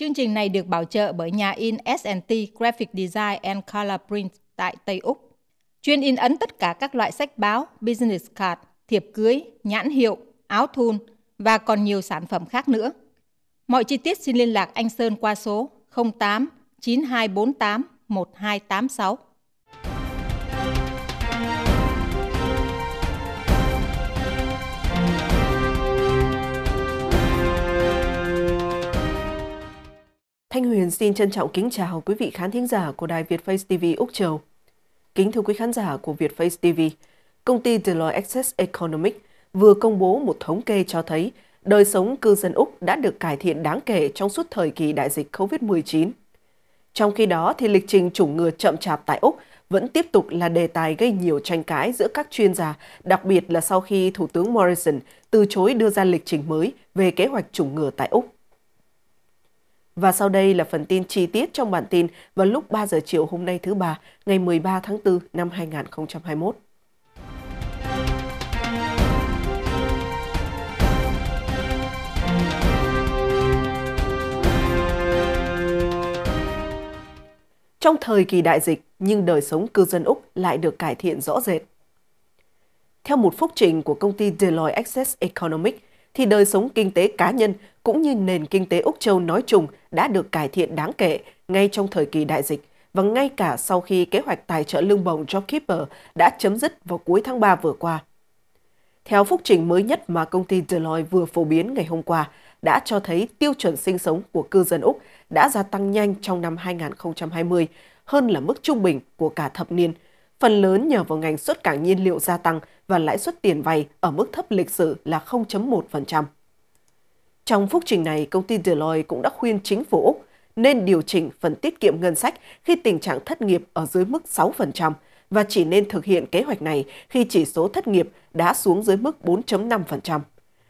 Chương trình này được bảo trợ bởi nhà in S&T Graphic Design and Color Print tại Tây Úc. Chuyên in ấn tất cả các loại sách báo, business card, thiệp cưới, nhãn hiệu, áo thun và còn nhiều sản phẩm khác nữa. Mọi chi tiết xin liên lạc anh Sơn qua số 08 9248 1286. Thanh Huyền xin trân trọng kính chào quý vị khán thính giả của đài Việt Face TV Úc Châu. Kính thưa quý khán giả của Việt Face TV, công ty Deloitte Access Economic vừa công bố một thống kê cho thấy đời sống cư dân Úc đã được cải thiện đáng kể trong suốt thời kỳ đại dịch COVID-19. Trong khi đó, thì lịch trình chủng ngừa chậm chạp tại Úc vẫn tiếp tục là đề tài gây nhiều tranh cãi giữa các chuyên gia, đặc biệt là sau khi Thủ tướng Morrison từ chối đưa ra lịch trình mới về kế hoạch chủng ngừa tại Úc. Và sau đây là phần tin chi tiết trong bản tin vào lúc 3 giờ chiều hôm nay thứ ba, ngày 13 tháng 4 năm 2021. Trong thời kỳ đại dịch, nhưng đời sống cư dân Úc lại được cải thiện rõ rệt. Theo một phúc trình của công ty Deloitte Access Economic, thì đời sống kinh tế cá nhân cũng như nền kinh tế Úc Châu nói chung đã được cải thiện đáng kể ngay trong thời kỳ đại dịch và ngay cả sau khi kế hoạch tài trợ lương bổng JobKeeper đã chấm dứt vào cuối tháng 3 vừa qua. Theo phúc trình mới nhất mà công ty Deloitte vừa phổ biến ngày hôm qua, đã cho thấy tiêu chuẩn sinh sống của cư dân Úc đã gia tăng nhanh trong năm 2020, hơn là mức trung bình của cả thập niên, phần lớn nhờ vào ngành xuất cảng nhiên liệu gia tăng và lãi suất tiền vay ở mức thấp lịch sử là 0.1%. Trong phúc trình này, công ty Deloitte cũng đã khuyên chính phủ Úc nên điều chỉnh phần tiết kiệm ngân sách khi tình trạng thất nghiệp ở dưới mức 6% và chỉ nên thực hiện kế hoạch này khi chỉ số thất nghiệp đã xuống dưới mức 4.5%.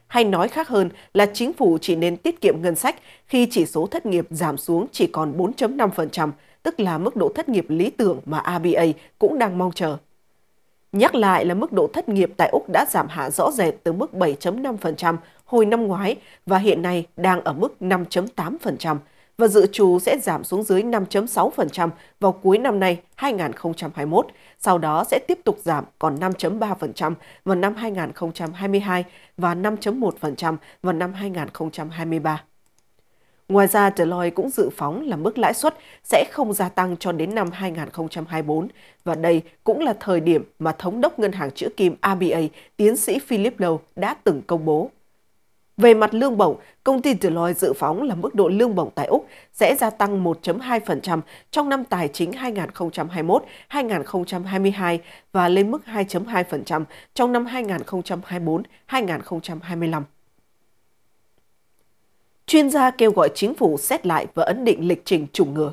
Hay nói khác hơn là chính phủ chỉ nên tiết kiệm ngân sách khi chỉ số thất nghiệp giảm xuống chỉ còn 4.5%, tức là mức độ thất nghiệp lý tưởng mà ABA cũng đang mong chờ. Nhắc lại là mức độ thất nghiệp tại Úc đã giảm hạ rõ rệt từ mức 7.5% hồi năm ngoái và hiện nay đang ở mức 5.8% và dự trù sẽ giảm xuống dưới 5.6% vào cuối năm nay 2021, sau đó sẽ tiếp tục giảm còn 5.3% vào năm 2022 và 5.1% vào năm 2023. Ngoài ra, Deloitte cũng dự phóng là mức lãi suất sẽ không gia tăng cho đến năm 2024 và đây cũng là thời điểm mà Thống đốc Ngân hàng Chữ Kim ABA, tiến sĩ Philip Lowe đã từng công bố. Về mặt lương bổng, công ty Deloitte dự phóng là mức độ lương bổng tại Úc sẽ gia tăng 1.2% trong năm tài chính 2021-2022 và lên mức 2.2% trong năm 2024-2025. Chuyên gia kêu gọi chính phủ xét lại và ấn định lịch trình chủng ngừa.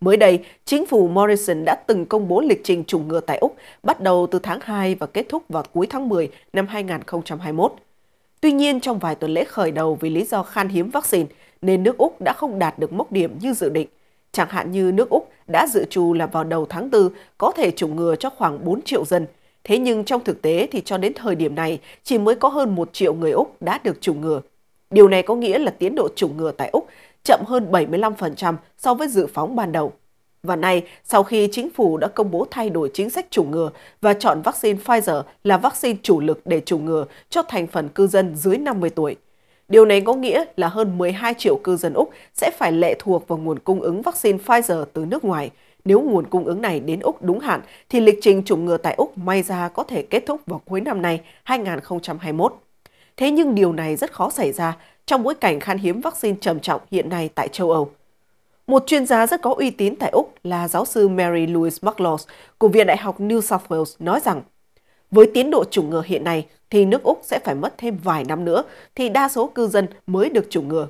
Mới đây, chính phủ Morrison đã từng công bố lịch trình chủng ngừa tại Úc bắt đầu từ tháng 2 và kết thúc vào cuối tháng 10 năm 2021. Tuy nhiên, trong vài tuần lễ khởi đầu vì lý do khan hiếm vaccine, nên nước Úc đã không đạt được mốc điểm như dự định. Chẳng hạn như nước Úc đã dự trù là vào đầu tháng 4 có thể chủng ngừa cho khoảng 4 triệu dân. Thế nhưng trong thực tế thì cho đến thời điểm này chỉ mới có hơn 1 triệu người Úc đã được chủng ngừa. Điều này có nghĩa là tiến độ chủng ngừa tại Úc chậm hơn 75% so với dự phóng ban đầu. Và nay, sau khi chính phủ đã công bố thay đổi chính sách chủng ngừa và chọn vaccine Pfizer là vaccine chủ lực để chủng ngừa cho thành phần cư dân dưới 50 tuổi. Điều này có nghĩa là hơn 12 triệu cư dân Úc sẽ phải lệ thuộc vào nguồn cung ứng vaccine Pfizer từ nước ngoài. Nếu nguồn cung ứng này đến Úc đúng hạn, thì lịch trình chủng ngừa tại Úc may ra có thể kết thúc vào cuối năm nay 2021. Thế nhưng điều này rất khó xảy ra trong bối cảnh khan hiếm vaccine trầm trọng hiện nay tại châu Âu. Một chuyên gia rất có uy tín tại Úc là giáo sư Mary Louise McLaws của Viện Đại học New South Wales nói rằng với tiến độ chủng ngừa hiện nay thì nước Úc sẽ phải mất thêm vài năm nữa thì đa số cư dân mới được chủng ngừa.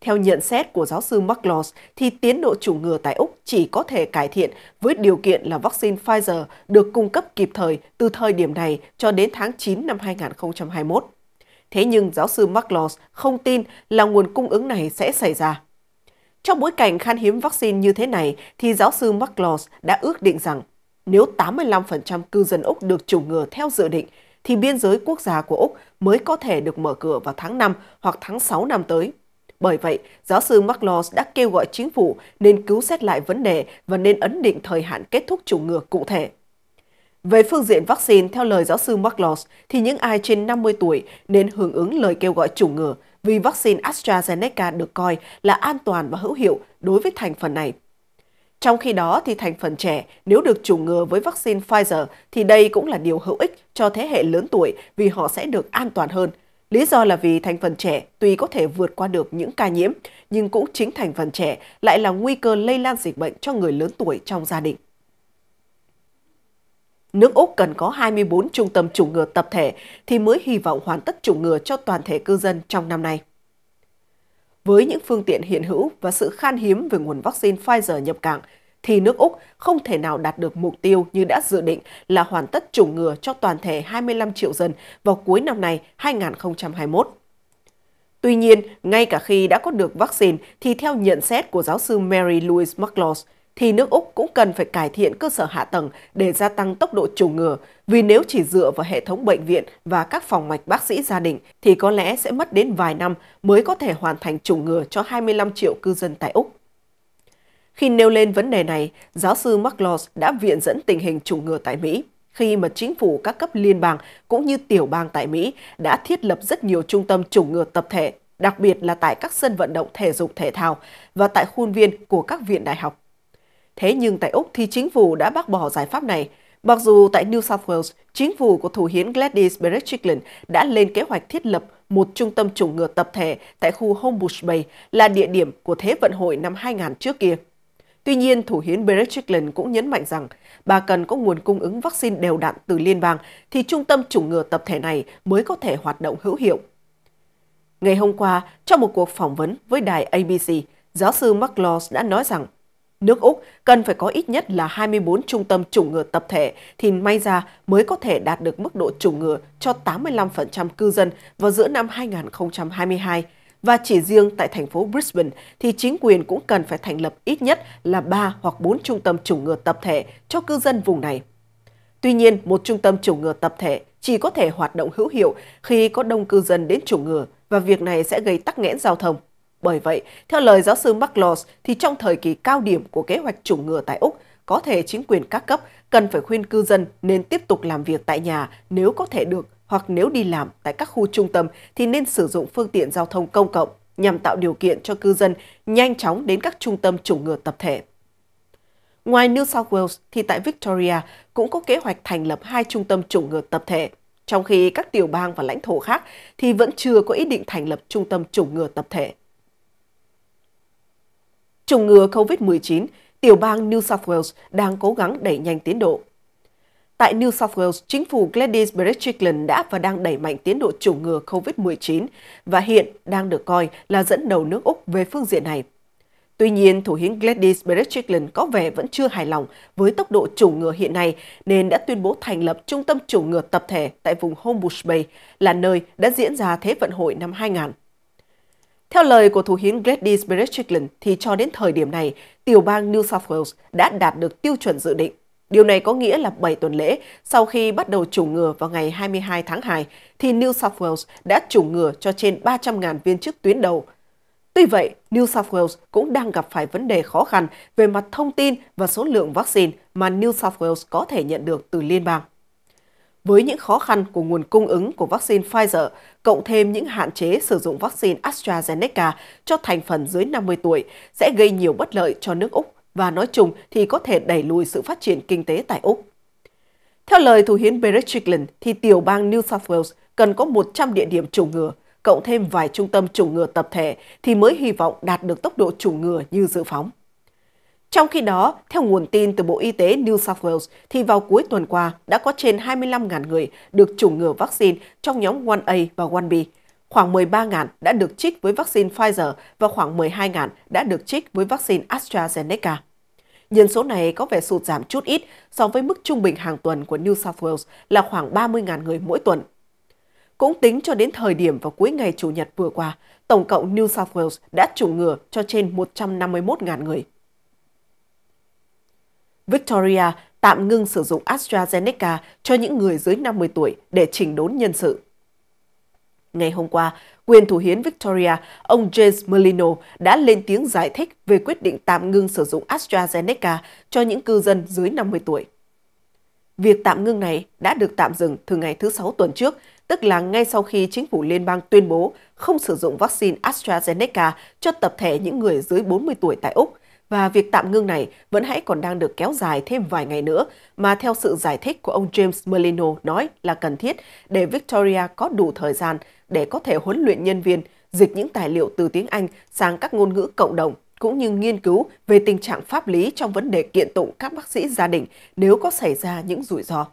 Theo nhận xét của giáo sư McLaws thì tiến độ chủng ngừa tại Úc chỉ có thể cải thiện với điều kiện là vaccine Pfizer được cung cấp kịp thời từ thời điểm này cho đến tháng 9 năm 2021. Thế nhưng giáo sư McLaws không tin là nguồn cung ứng này sẽ xảy ra. Trong bối cảnh khan hiếm vaccine như thế này, thì giáo sư McLaws đã ước định rằng nếu 85% cư dân Úc được chủng ngừa theo dự định, thì biên giới quốc gia của Úc mới có thể được mở cửa vào tháng 5 hoặc tháng 6 năm tới. Bởi vậy, giáo sư McLaws đã kêu gọi chính phủ nên cứu xét lại vấn đề và nên ấn định thời hạn kết thúc chủng ngừa cụ thể. Về phương diện vaccine, theo lời giáo sư McLaws, thì những ai trên 50 tuổi nên hưởng ứng lời kêu gọi chủng ngừa vì vaccine AstraZeneca được coi là an toàn và hữu hiệu đối với thành phần này. Trong khi đó thì thành phần trẻ nếu được chủng ngừa với vaccine Pfizer thì đây cũng là điều hữu ích cho thế hệ lớn tuổi vì họ sẽ được an toàn hơn. Lý do là vì thành phần trẻ tuy có thể vượt qua được những ca nhiễm, nhưng cũng chính thành phần trẻ lại là nguy cơ lây lan dịch bệnh cho người lớn tuổi trong gia đình nước Úc cần có 24 trung tâm chủng ngừa tập thể thì mới hy vọng hoàn tất chủng ngừa cho toàn thể cư dân trong năm nay. Với những phương tiện hiện hữu và sự khan hiếm về nguồn vaccine Pfizer nhập cảng, thì nước Úc không thể nào đạt được mục tiêu như đã dự định là hoàn tất chủng ngừa cho toàn thể 25 triệu dân vào cuối năm nay 2021. Tuy nhiên, ngay cả khi đã có được vaccine thì theo nhận xét của giáo sư Mary Louise McLaws, thì nước Úc cũng cần phải cải thiện cơ sở hạ tầng để gia tăng tốc độ chủng ngừa, vì nếu chỉ dựa vào hệ thống bệnh viện và các phòng mạch bác sĩ gia đình thì có lẽ sẽ mất đến vài năm mới có thể hoàn thành chủng ngừa cho 25 triệu cư dân tại Úc. Khi nêu lên vấn đề này, giáo sư mark McLaws đã viện dẫn tình hình chủng ngừa tại Mỹ khi mà chính phủ các cấp liên bang cũng như tiểu bang tại Mỹ đã thiết lập rất nhiều trung tâm chủng ngừa tập thể, đặc biệt là tại các sân vận động thể dục thể thao và tại khuôn viên của các viện đại học. Thế nhưng tại Úc thì chính phủ đã bác bỏ giải pháp này. Mặc dù tại New South Wales, chính phủ của thủ hiến Gladys Berejiklian đã lên kế hoạch thiết lập một trung tâm chủng ngừa tập thể tại khu Homebush Bay là địa điểm của Thế vận hội năm 2000 trước kia. Tuy nhiên, thủ hiến Berejiklian cũng nhấn mạnh rằng bà cần có nguồn cung ứng vaccine đều đặn từ liên bang thì trung tâm chủng ngừa tập thể này mới có thể hoạt động hữu hiệu. Ngày hôm qua, trong một cuộc phỏng vấn với đài ABC, giáo sư Mark Laws đã nói rằng nước Úc cần phải có ít nhất là 24 trung tâm chủng ngừa tập thể thì may ra mới có thể đạt được mức độ chủng ngừa cho 85% cư dân vào giữa năm 2022. Và chỉ riêng tại thành phố Brisbane thì chính quyền cũng cần phải thành lập ít nhất là 3 hoặc 4 trung tâm chủng ngừa tập thể cho cư dân vùng này. Tuy nhiên, một trung tâm chủng ngừa tập thể chỉ có thể hoạt động hữu hiệu khi có đông cư dân đến chủng ngừa và việc này sẽ gây tắc nghẽn giao thông. Bởi vậy, theo lời giáo sư McLaws, thì trong thời kỳ cao điểm của kế hoạch chủng ngừa tại Úc, có thể chính quyền các cấp cần phải khuyên cư dân nên tiếp tục làm việc tại nhà nếu có thể được hoặc nếu đi làm tại các khu trung tâm thì nên sử dụng phương tiện giao thông công cộng nhằm tạo điều kiện cho cư dân nhanh chóng đến các trung tâm chủng ngừa tập thể. Ngoài New South Wales thì tại Victoria cũng có kế hoạch thành lập hai trung tâm chủng ngừa tập thể, trong khi các tiểu bang và lãnh thổ khác thì vẫn chưa có ý định thành lập trung tâm chủng ngừa tập thể chủng ngừa COVID-19, tiểu bang New South Wales đang cố gắng đẩy nhanh tiến độ. Tại New South Wales, chính phủ Gladys Berejiklian đã và đang đẩy mạnh tiến độ chủng ngừa COVID-19 và hiện đang được coi là dẫn đầu nước Úc về phương diện này. Tuy nhiên, thủ hiến Gladys Berejiklian có vẻ vẫn chưa hài lòng với tốc độ chủng ngừa hiện nay nên đã tuyên bố thành lập Trung tâm chủng ngừa tập thể tại vùng Home Bay là nơi đã diễn ra Thế vận hội năm 2000. Theo lời của Thủ hiến Grady Berejiklian thì cho đến thời điểm này, tiểu bang New South Wales đã đạt được tiêu chuẩn dự định. Điều này có nghĩa là 7 tuần lễ sau khi bắt đầu chủng ngừa vào ngày 22 tháng 2 thì New South Wales đã chủng ngừa cho trên 300.000 viên chức tuyến đầu. Tuy vậy, New South Wales cũng đang gặp phải vấn đề khó khăn về mặt thông tin và số lượng vaccine mà New South Wales có thể nhận được từ liên bang với những khó khăn của nguồn cung ứng của vaccine Pfizer, cộng thêm những hạn chế sử dụng vaccine AstraZeneca cho thành phần dưới 50 tuổi, sẽ gây nhiều bất lợi cho nước Úc và nói chung thì có thể đẩy lùi sự phát triển kinh tế tại Úc. Theo lời Thủ hiến Barrett Strickland, thì tiểu bang New South Wales cần có 100 địa điểm chủng ngừa, cộng thêm vài trung tâm chủng ngừa tập thể thì mới hy vọng đạt được tốc độ chủng ngừa như dự phóng. Trong khi đó, theo nguồn tin từ Bộ Y tế New South Wales, thì vào cuối tuần qua đã có trên 25.000 người được chủng ngừa vaccine trong nhóm 1A và 1B. Khoảng 13.000 đã được trích với vaccine Pfizer và khoảng 12.000 đã được trích với vaccine AstraZeneca. Nhân số này có vẻ sụt giảm chút ít so với mức trung bình hàng tuần của New South Wales là khoảng 30.000 người mỗi tuần. Cũng tính cho đến thời điểm vào cuối ngày Chủ nhật vừa qua, tổng cộng New South Wales đã chủng ngừa cho trên 151.000 người. Victoria tạm ngưng sử dụng AstraZeneca cho những người dưới 50 tuổi để chỉnh đốn nhân sự. Ngày hôm qua, quyền thủ hiến Victoria, ông James Molino đã lên tiếng giải thích về quyết định tạm ngưng sử dụng AstraZeneca cho những cư dân dưới 50 tuổi. Việc tạm ngưng này đã được tạm dừng từ ngày thứ Sáu tuần trước, tức là ngay sau khi chính phủ liên bang tuyên bố không sử dụng vaccine AstraZeneca cho tập thể những người dưới 40 tuổi tại Úc – và việc tạm ngưng này vẫn hãy còn đang được kéo dài thêm vài ngày nữa mà theo sự giải thích của ông James Molino nói là cần thiết để Victoria có đủ thời gian để có thể huấn luyện nhân viên dịch những tài liệu từ tiếng Anh sang các ngôn ngữ cộng đồng cũng như nghiên cứu về tình trạng pháp lý trong vấn đề kiện tụng các bác sĩ gia đình nếu có xảy ra những rủi ro.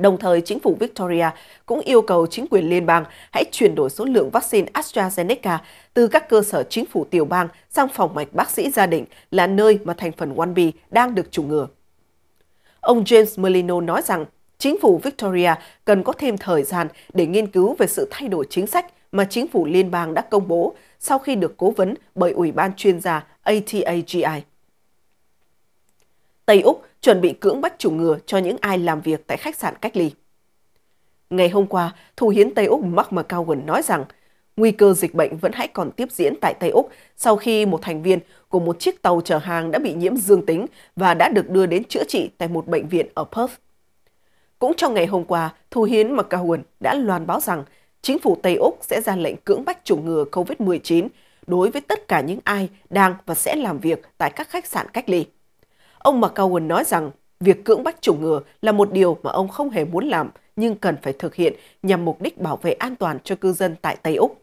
Đồng thời, chính phủ Victoria cũng yêu cầu chính quyền liên bang hãy chuyển đổi số lượng vaccine AstraZeneca từ các cơ sở chính phủ tiểu bang sang phòng mạch bác sĩ gia đình là nơi mà thành phần 1B đang được chủng ngừa. Ông James Molino nói rằng chính phủ Victoria cần có thêm thời gian để nghiên cứu về sự thay đổi chính sách mà chính phủ liên bang đã công bố sau khi được cố vấn bởi Ủy ban chuyên gia ATAGI. Tây Úc chuẩn bị cưỡng bách chủng ngừa cho những ai làm việc tại khách sạn cách ly. Ngày hôm qua, Thủ hiến Tây Úc Mark McGowan nói rằng nguy cơ dịch bệnh vẫn hãy còn tiếp diễn tại Tây Úc sau khi một thành viên của một chiếc tàu chở hàng đã bị nhiễm dương tính và đã được đưa đến chữa trị tại một bệnh viện ở Perth. Cũng trong ngày hôm qua, Thủ hiến McGowan đã loan báo rằng chính phủ Tây Úc sẽ ra lệnh cưỡng bách chủng ngừa COVID-19 đối với tất cả những ai đang và sẽ làm việc tại các khách sạn cách ly. Ông McCowan nói rằng việc cưỡng bắt chủng ngừa là một điều mà ông không hề muốn làm nhưng cần phải thực hiện nhằm mục đích bảo vệ an toàn cho cư dân tại Tây Úc.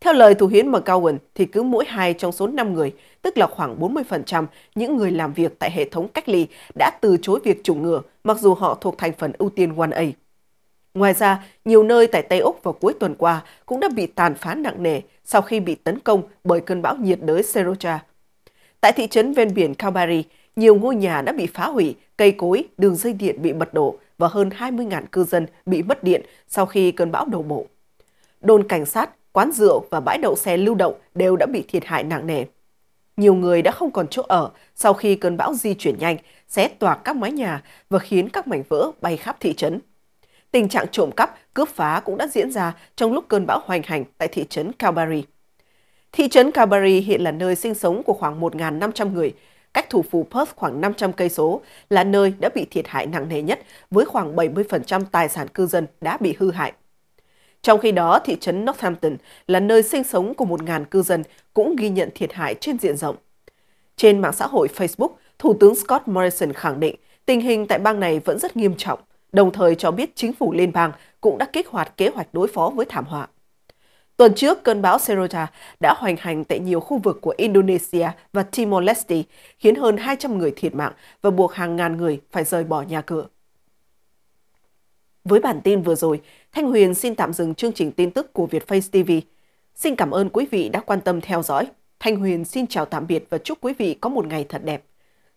Theo lời thủ hiến McGowan thì cứ mỗi hai trong số 5 người, tức là khoảng 40% những người làm việc tại hệ thống cách ly đã từ chối việc chủng ngừa mặc dù họ thuộc thành phần ưu tiên 1A. Ngoài ra, nhiều nơi tại Tây Úc vào cuối tuần qua cũng đã bị tàn phá nặng nề sau khi bị tấn công bởi cơn bão nhiệt đới Seroja. Tại thị trấn ven biển Calgary, nhiều ngôi nhà đã bị phá hủy, cây cối, đường dây điện bị bật đổ và hơn 20.000 cư dân bị mất điện sau khi cơn bão đổ bộ. Đồn cảnh sát, quán rượu và bãi đậu xe lưu động đều đã bị thiệt hại nặng nề. Nhiều người đã không còn chỗ ở sau khi cơn bão di chuyển nhanh, xé toạc các mái nhà và khiến các mảnh vỡ bay khắp thị trấn. Tình trạng trộm cắp, cướp phá cũng đã diễn ra trong lúc cơn bão hoành hành tại thị trấn Calgary. Thị trấn Calgary hiện là nơi sinh sống của khoảng 1.500 người, cách thủ phủ Perth khoảng 500 cây số, là nơi đã bị thiệt hại nặng nề nhất với khoảng 70% tài sản cư dân đã bị hư hại. Trong khi đó, thị trấn Northampton là nơi sinh sống của 1.000 cư dân cũng ghi nhận thiệt hại trên diện rộng. Trên mạng xã hội Facebook, Thủ tướng Scott Morrison khẳng định tình hình tại bang này vẫn rất nghiêm trọng, đồng thời cho biết chính phủ liên bang cũng đã kích hoạt kế hoạch đối phó với thảm họa. Tuần trước, cơn bão Seroja đã hoành hành tại nhiều khu vực của Indonesia và Timor-Leste, khiến hơn 200 người thiệt mạng và buộc hàng ngàn người phải rời bỏ nhà cửa. Với bản tin vừa rồi, Thanh Huyền xin tạm dừng chương trình tin tức của Vietface TV. Xin cảm ơn quý vị đã quan tâm theo dõi. Thanh Huyền xin chào tạm biệt và chúc quý vị có một ngày thật đẹp.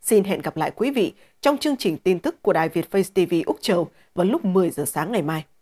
Xin hẹn gặp lại quý vị trong chương trình tin tức của Đài Việt Face TV Úc Châu vào lúc 10 giờ sáng ngày mai.